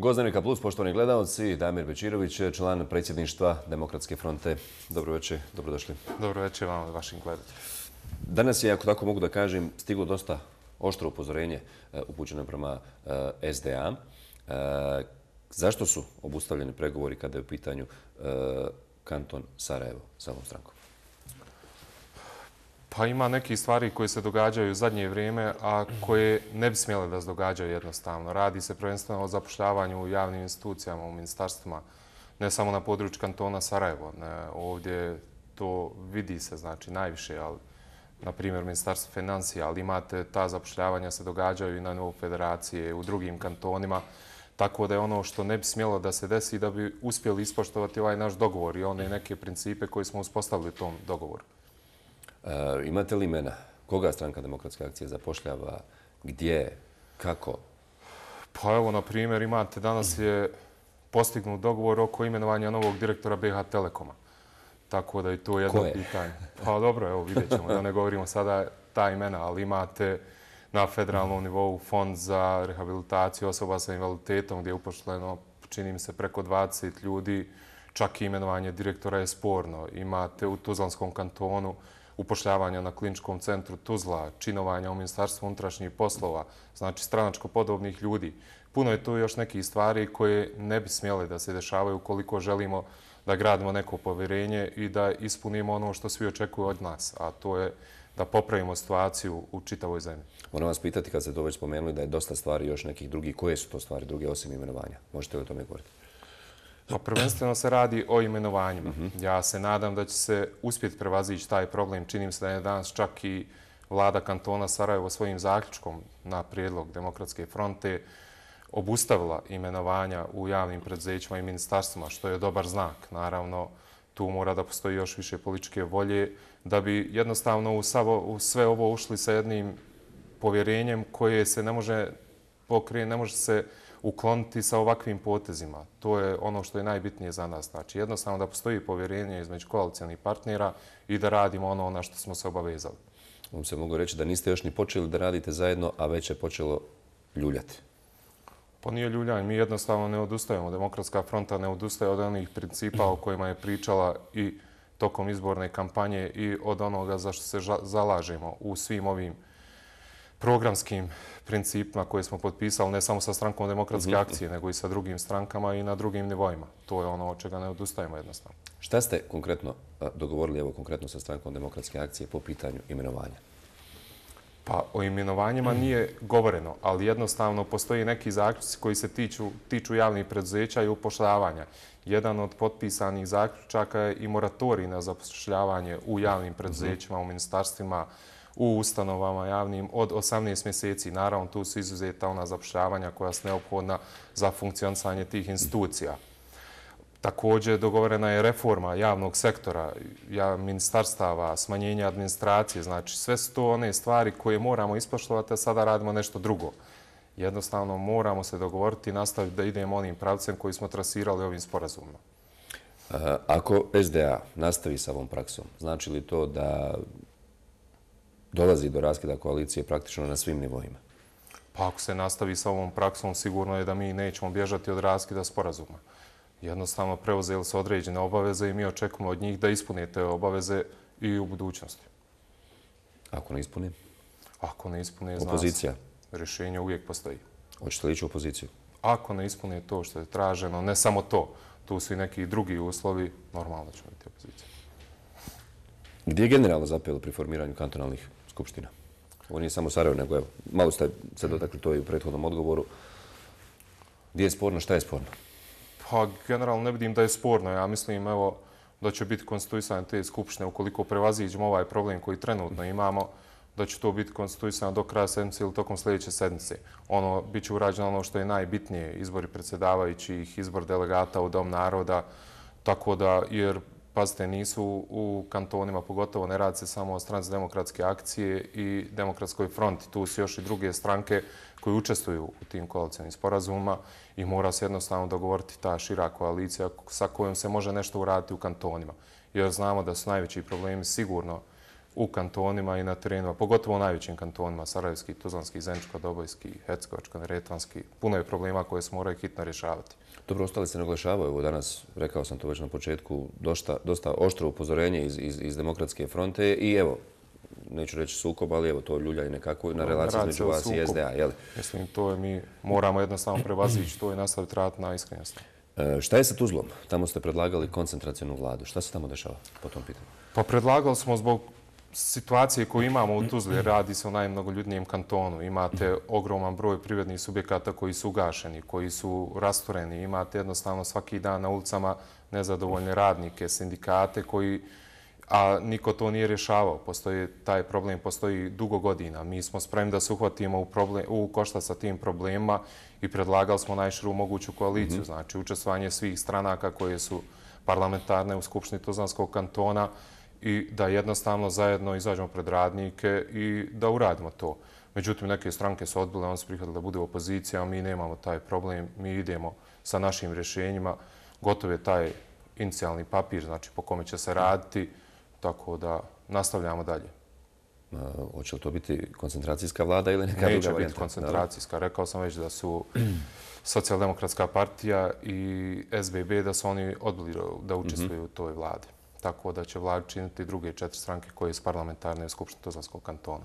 Gozdanika Plus, poštovani gledalci, Damir Bećirović, član predsjedništva Demokratske fronte. Dobro Dobroveče, dobrodošli. Dobro Dobroveče vam i vašim gledateljima. Danas je, ako tako mogu da kažem, stiglo dosta oštro upozorenje e, upućeno prema e, SDA. E, zašto su obustavljeni pregovori kada je u pitanju kanton Sarajevo sa ovom strankom? Pa ima neki stvari koje se događaju u zadnje vrijeme, a koje ne bi smjele da se događaju jednostavno. Radi se prvenstveno o zapošljavanju u javnim institucijama, u ministarstvima, ne samo na području kantona Sarajevo. Ovdje to vidi se znači, najviše, ali na primjer ministarstvo financija, ali imate ta zapošljavanja se događaju i na novu federacije, u drugim kantonima. Tako da je ono što ne bi smjelo da se desi da bi uspjeli ispoštovati ovaj naš dogovor i one neke principe koje smo uspostavili u tom dogovoru. E, imate li imena? Koga stranka demokratske akcije zapošljava? Gdje? Kako? Pa evo, na primjer, imate, danas je postignut dogovor oko imenovanja novog direktora BH Telekoma. Tako da je to jedno pitanje. Pa dobro, evo, vidjet ćemo da ne govorimo sada ta imena, ali imate na federalnom nivou fond za rehabilitaciju osoba sa invaliditetom gdje je upošljeno, čini mi se, preko 20 ljudi. Čak i imenovanje direktora je sporno. Imate u Tuzlanskom kantonu upošljavanja na kliničkom centru Tuzla, činovanja u Ministarstvu unutrašnjih poslova, znači stranačko podobnih ljudi. Puno je tu još nekih stvari koje ne bi smjeli da se dešavaju koliko želimo da gradimo neko povjerenje i da ispunimo ono što svi očekuju od nas, a to je da popravimo situaciju u čitavoj zemlji. Moram vas pitati kad ste to već spomenuli da je dosta stvari još nekih drugih. Koje su to stvari druge osim imenovanja? Možete li o tome govoriti? Pa prvenstveno se radi o imenovanjima. Ja se nadam da će se uspjeti prevazići taj problem. Činim se da je danas čak i vlada kantona Sarajevo svojim zaključkom na prijedlog Demokratske fronte obustavila imenovanja u javnim predzećima i ministarstvima, što je dobar znak. Naravno, tu mora da postoji još više političke volje da bi jednostavno u sve ovo ušli sa jednim povjerenjem koje se ne može pokrije, ne može se pokrije, ukloniti sa ovakvim potezima. To je ono što je najbitnije za nas. Znači, jednostavno da postoji povjerenje između koalicijalnih partnera i da radimo ono, ono na što smo se obavezali. Vam se mogu reći da niste još ni počeli da radite zajedno, a već je počelo ljuljati. Pa nije ljuljanje. mi jednostavno ne odustajemo. Demokratska fronta ne odustaje od onih principa o kojima je pričala i tokom izborne kampanje i od onoga za što se zalažemo u svim ovim partnerima programskim principima koje smo potpisali ne samo sa strankom demokratske mhm. akcije, nego i sa drugim strankama i na drugim nivoima. To je ono od čega ne odustajemo jednostavno. Šta ste konkretno dogovorili evo konkretno sa strankom demokratske akcije po pitanju imenovanja? Pa o imenovanjima mhm. nije govoreno, ali jednostavno postoji neki zaključci koji se tiču javnih preduzeća i upošljavanja. Jedan od potpisanih zaključaka je i moratorij na zapošljavanje u javnim mhm. preduzećima, u ministarstvima, u ministarstvima, u ustanovama javnim od 18 mjeseci. Naravno, tu su izuzeta ona zapušljavanja koja su neophodna za funkcionisanje tih institucija. Također, dogovorena je reforma javnog sektora, ministarstava, smanjenje administracije. Znači, sve su to one stvari koje moramo ispoštovati, a sada radimo nešto drugo. Jednostavno, moramo se dogovoriti i nastaviti da idemo onim pravcem koji smo trasirali ovim sporazumima. E, ako SDA nastavi sa ovom praksom, znači li to da dolazi do raskida koalicije praktično na svim nivoima. Pa ako se nastavi sa ovom praksom, sigurno je da mi nećemo bježati od raskida sporazuma. Jednostavno preuzeli se određene obaveze i mi očekujemo od njih da ispunite obaveze i u budućnosti. Ako ne ispunije? Ako ne ispunije, zna se. Opozicija? Rješenje uvijek postoji. Hoćete li ići u opoziciju? Ako ne ispunije to što je traženo, ne samo to, tu su i neki drugi uslovi, normalno ćemo biti opozicija. Gdje je generalno zapelo pri formiranju kantonalnih skupština? Ovo nije samo Sarajevo, nego evo, malo ste se dotakli to i u prethodnom odgovoru. Gdje je sporno, šta je sporno? Pa, generalno ne vidim da je sporno. Ja mislim, evo, da će biti konstituisane te skupštine ukoliko prevaziđemo ovaj problem koji trenutno imamo, da će to biti konstituisano do kraja sedmice ili tokom sljedeće sedmice. Ono, bit će urađeno ono što je najbitnije, izbori predsjedavajućih, izbor delegata u Dom naroda, tako da, jer pazite, nisu u kantonima, pogotovo ne radi se samo o stranci demokratske akcije i demokratskoj fronti. Tu su još i druge stranke koje učestvuju u tim koalicijanim sporazumima i mora se jednostavno dogovoriti ta šira koalicija sa kojom se može nešto uraditi u kantonima. Jer znamo da su najveći problemi sigurno u kantonima i na terenima, pogotovo u najvećim kantonima, Sarajevski, Tuzlanski, Zenčko, Dobojski, Heckovačko, Neretvanski, puno je problema koje se moraju hitno rješavati. Dobro, ostali se naglašavaju, evo danas, rekao sam to već na početku, dosta, dosta oštro upozorenje iz, iz, iz demokratske fronte i evo, neću reći sukob, ali evo to ljulja i nekako na relaciji između vas sukob. i SDA, jel? Mislim, to je mi moramo jednostavno prebaziti, to je nastaviti rat na iskrenost. E, šta je sa Tuzlom? Tamo ste predlagali koncentracijnu vladu. Šta se tamo dešava po tom pitanju? Pa predlagali smo zbog situacije koje imamo u Tuzli, radi se o najmnogoljudnijem kantonu, imate ogroman broj privrednih subjekata koji su ugašeni, koji su rastvoreni. imate jednostavno svaki dan na ulicama nezadovoljne radnike, sindikate koji, a niko to nije rješavao, postoji taj problem, postoji dugo godina. Mi smo spremni da se uhvatimo u, problem, u košta sa tim problema i predlagali smo najširu moguću koaliciju, mhm. znači učestvanje svih stranaka koje su parlamentarne u Skupštini Tuzlanskog kantona, i da jednostavno zajedno izađemo pred radnike i da uradimo to. Međutim, neke stranke su odbile, oni su prihvatili da bude opozicija, a mi nemamo taj problem, mi idemo sa našim rješenjima. Gotov je taj inicijalni papir, znači po kome će se raditi, tako da nastavljamo dalje. Hoće li to biti koncentracijska vlada ili neka druga varijanta? Neće biti koncentracijska. Rekao sam već da su socijaldemokratska partija i SBB da su oni odbili da učestvuju u toj vlade tako da će vlad činiti druge četiri stranke koje je iz parlamentarne skupštine Tuzlanskog kantona.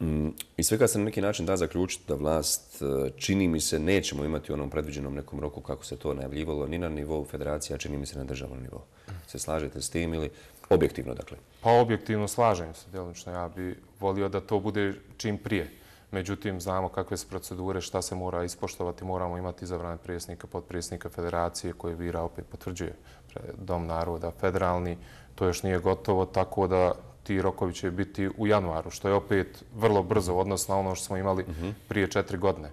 Mm, I sve kada se na neki način da zaključiti da vlast e, čini mi se nećemo imati u onom predviđenom nekom roku kako se to najavljivalo ni na nivou federacije, a čini mi se na državnom nivou. Se slažete s tim ili objektivno dakle? Pa objektivno slažem se djelomično. Ja bih volio da to bude čim prije. Međutim, znamo kakve su procedure, šta se mora ispoštovati. Moramo imati izabrane prijesnika, podprijesnika federacije koje Vira opet potvrđuje Dom naroda federalni. To još nije gotovo, tako da ti rokovi će biti u januaru, što je opet vrlo brzo, odnosno ono što smo imali mhm. prije četiri godine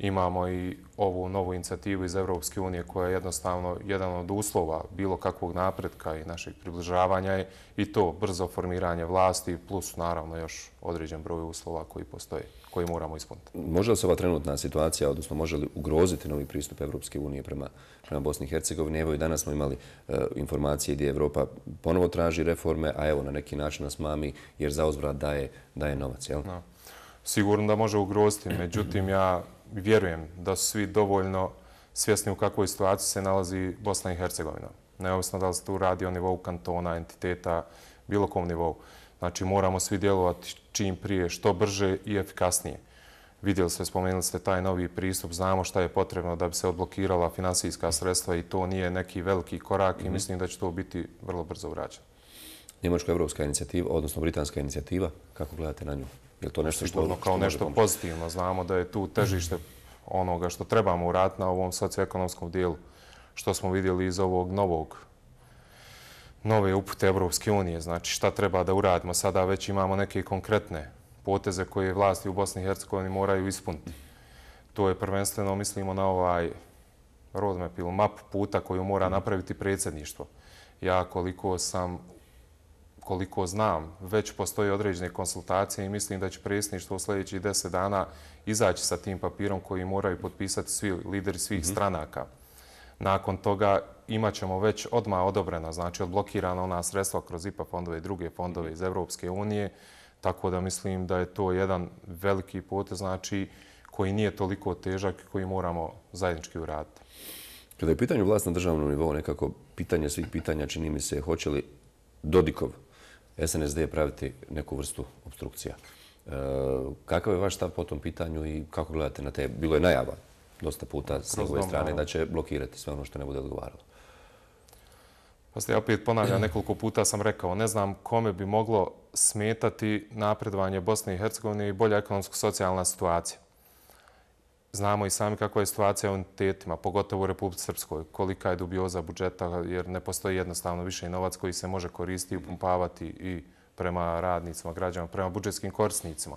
imamo i ovu novu inicijativu iz Evropske unije koja je jednostavno jedan od uslova bilo kakvog napretka i našeg približavanja i to brzo formiranje vlasti plus naravno još određen broj uslova koji postoje, koji moramo ispuniti. Može li se ova trenutna situacija, odnosno može li ugroziti novi pristup Evropske unije prema Bosni i Hercegovini? Evo i danas smo imali e, informacije gdje Evropa ponovo traži reforme, a evo na neki način nas mami jer za uzvrat daje novac, jel? Sigurno da može ugroziti, međutim ja vjerujem da su svi dovoljno svjesni u kakvoj situaciji se nalazi Bosna i Hercegovina. Neovisno da li se tu radi o nivou kantona, entiteta, bilo kom nivou. Znači, moramo svi djelovati čim prije, što brže i efikasnije. Vidjeli ste, spomenuli ste taj novi pristup, znamo šta je potrebno da bi se odblokirala finansijska sredstva i to nije neki veliki korak i mhm. mislim da će to biti vrlo brzo urađeno. Njemačka evropska inicijativa, odnosno britanska inicijativa, kako gledate na nju? Je li to nešto što... Sigurno kao nešto pozitivno. Znamo da je tu težište onoga što trebamo urati na ovom socioekonomskom dijelu, što smo vidjeli iz ovog novog, nove upute Evropske unije. Znači šta treba da uradimo? Sada već imamo neke konkretne poteze koje vlasti u Bosni i Hercegovini moraju ispuniti. To je prvenstveno, mislimo na ovaj roadmap ili map puta koju mora napraviti predsjedništvo. Ja koliko sam koliko znam, već postoji određene konsultacije i mislim da će predsjedništvo u sljedećih deset dana izaći sa tim papirom koji moraju potpisati svi lideri svih mhm. stranaka. Nakon toga imat ćemo već odmah odobrena, znači odblokirana ona sredstva kroz IPA fondove i druge fondove mhm. iz Evropske unije, tako da mislim da je to jedan veliki potez, znači koji nije toliko težak i koji moramo zajednički uraditi. Kada je pitanje vlast na državnom nivou, nekako pitanje svih pitanja čini mi se hoće li Dodikov SNSD praviti neku vrstu obstrukcija. E, kakav je vaš stav po tom pitanju i kako gledate na te? Bilo je najava dosta puta s njegove strane da će blokirati sve ono što ne bude odgovaralo. Pa ja opet ponavljam, nekoliko puta sam rekao, ne znam kome bi moglo smetati napredovanje Bosne i Hercegovine i bolja ekonomsko-socijalna situacija. Znamo i sami kakva je situacija u entitetima, pogotovo u Republike Srpskoj, kolika je dubioza budžeta, jer ne postoji jednostavno više novac koji se može koristiti i upumpavati i prema radnicima, građanima, prema budžetskim korisnicima.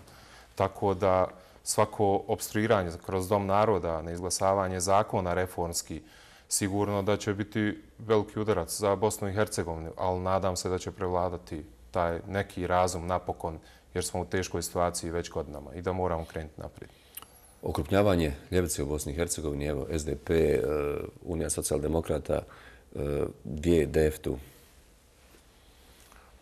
Tako da svako obstruiranje kroz Dom naroda, na izglasavanje zakona reformski, sigurno da će biti veliki udarac za Bosnu i Hercegovini, ali nadam se da će prevladati taj neki razum napokon, jer smo u teškoj situaciji već godinama i da moramo krenuti naprijed okrupnjavanje ljevice u Bosni i Hercegovini, evo, SDP, e, Unija socijaldemokrata, e, gdje je DF-tu?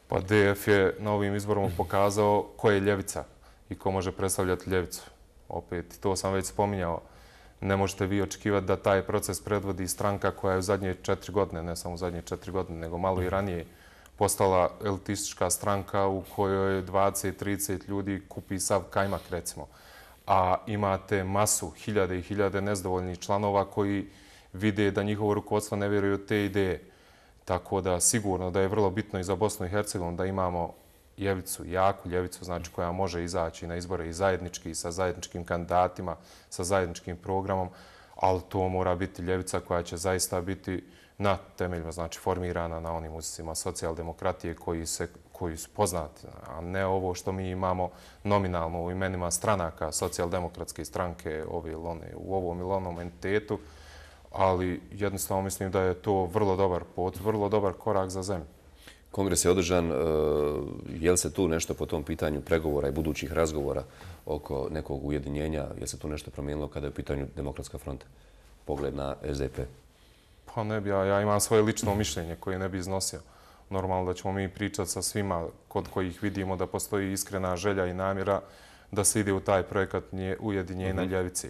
Pa DF je na ovim izborom pokazao ko je ljevica i ko može predstavljati ljevicu. Opet, to sam već spominjao, ne možete vi očekivati da taj proces predvodi stranka koja je u zadnje četiri godine, ne samo u zadnje četiri godine, nego malo i ranije, postala elitistička stranka u kojoj 20-30 ljudi kupi sav kajmak, recimo a imate masu, hiljade i hiljade nezdovoljnih članova koji vide da njihovo rukovodstvo ne vjeruju te ideje. Tako da sigurno da je vrlo bitno i za Bosnu i Hercegovinu da imamo ljevicu, jaku ljevicu, znači koja može izaći na izbore i zajednički, sa zajedničkim kandidatima, sa zajedničkim programom, ali to mora biti ljevica koja će zaista biti na temeljima, znači formirana na onim uzisima socijaldemokratije koji se koji su poznati, a ne ovo što mi imamo nominalno u imenima stranaka, socijaldemokratske stranke u ovom ili onom entitetu, ali jednostavno mislim da je to vrlo dobar pot, vrlo dobar korak za zemlju. Kongres je održan. E, je li se tu nešto po tom pitanju pregovora i budućih razgovora oko nekog ujedinjenja, je li se tu nešto promijenilo kada je u pitanju Demokratska fronta, pogled na SDP? Pa ne bi, ja imam svoje lično mišljenje koje ne bi iznosio normalno da ćemo mi pričati sa svima kod kojih vidimo da postoji iskrena želja i namjera da se ide u taj projekat ujedinjenja mhm. Ljevici.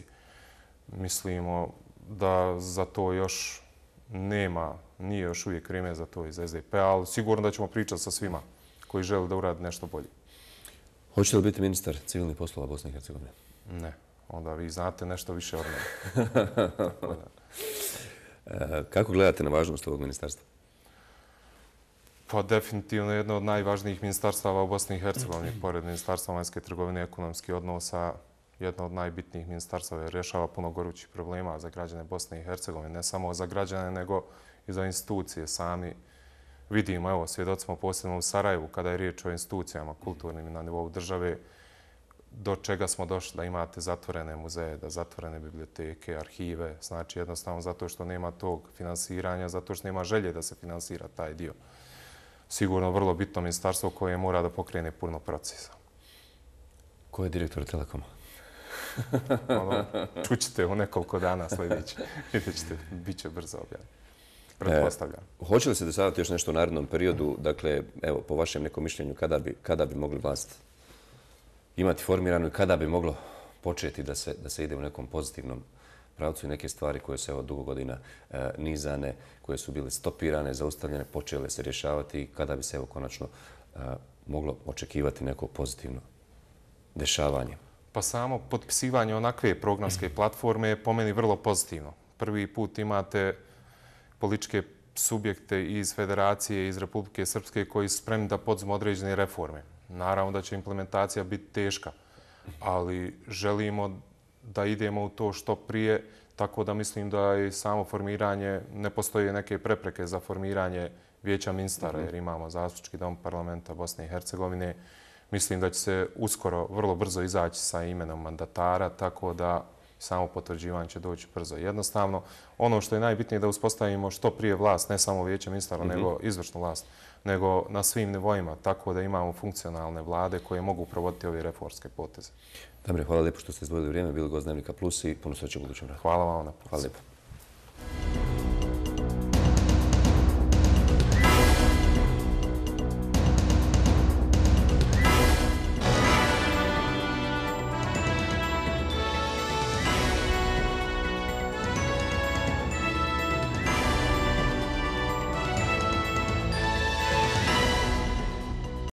Mislimo da za to još nema, nije još uvijek vrijeme za to iz SDP, ali sigurno da ćemo pričati sa svima koji žele da uradi nešto bolje. Hoćete li biti ministar civilnih poslova Bosne i Hercegovine? Ne, onda vi znate nešto više od mene. E, kako gledate na važnost ovog ministarstva? Pa definitivno jedno od najvažnijih ministarstava u Bosni i Hercegovini, pored Ministarstva vanjske trgovine i ekonomski odnosa, jedno od najbitnijih ministarstava je rješava puno gorućih problema za građane Bosne i Hercegovine, ne samo za građane, nego i za institucije sami. Vidimo, evo, svjedoc smo posljedno u Sarajevu, kada je riječ o institucijama kulturnim na nivou države, do čega smo došli da imate zatvorene muzeje, da zatvorene biblioteke, arhive, znači jednostavno zato što nema tog finansiranja, zato što nema želje da se finansira taj dio sigurno vrlo bitno ministarstvo koje mora da pokrene puno procesa. Ko je direktor Telekoma? Ono, čućete u nekoliko dana sljedeći. Vidjet ćete, bit će brzo objavljeno. Pretpostavljam. E, hoće li se da sadate još nešto u narednom periodu? Dakle, evo, po vašem nekom mišljenju, kada bi mogli vlast imati formiranu i kada bi moglo početi da se ide u nekom pozitivnom pravcu i neke stvari koje su evo dugo godina e, nizane, koje su bile stopirane, zaustavljene, počele se rješavati i kada bi se evo konačno e, moglo očekivati neko pozitivno dešavanje. Pa samo potpisivanje onakve programske platforme je po meni vrlo pozitivno. Prvi put imate političke subjekte iz Federacije, iz Republike Srpske koji su spremni da podzimu određene reforme. Naravno da će implementacija biti teška, ali želimo da idemo u to što prije, tako da mislim da i samo formiranje, ne postoje neke prepreke za formiranje vijeća ministara, mhm. jer imamo zastupnički dom parlamenta Bosne i Hercegovine. Mislim da će se uskoro, vrlo brzo izaći sa imenom mandatara, tako da samo potvrđivanje će doći przo jednostavno. Ono što je najbitnije je da uspostavimo što prije vlast, ne samo vijeće ministara, mhm. nego izvršnu vlast, nego na svim nivoima, tako da imamo funkcionalne vlade koje mogu provoditi ove reformske poteze. Dobre, hvala lijepo što ste izvojili vrijeme. Bili gozdnevnika plus i puno sveće u budućem radu. Hvala vam na plus. Hvala lijepo.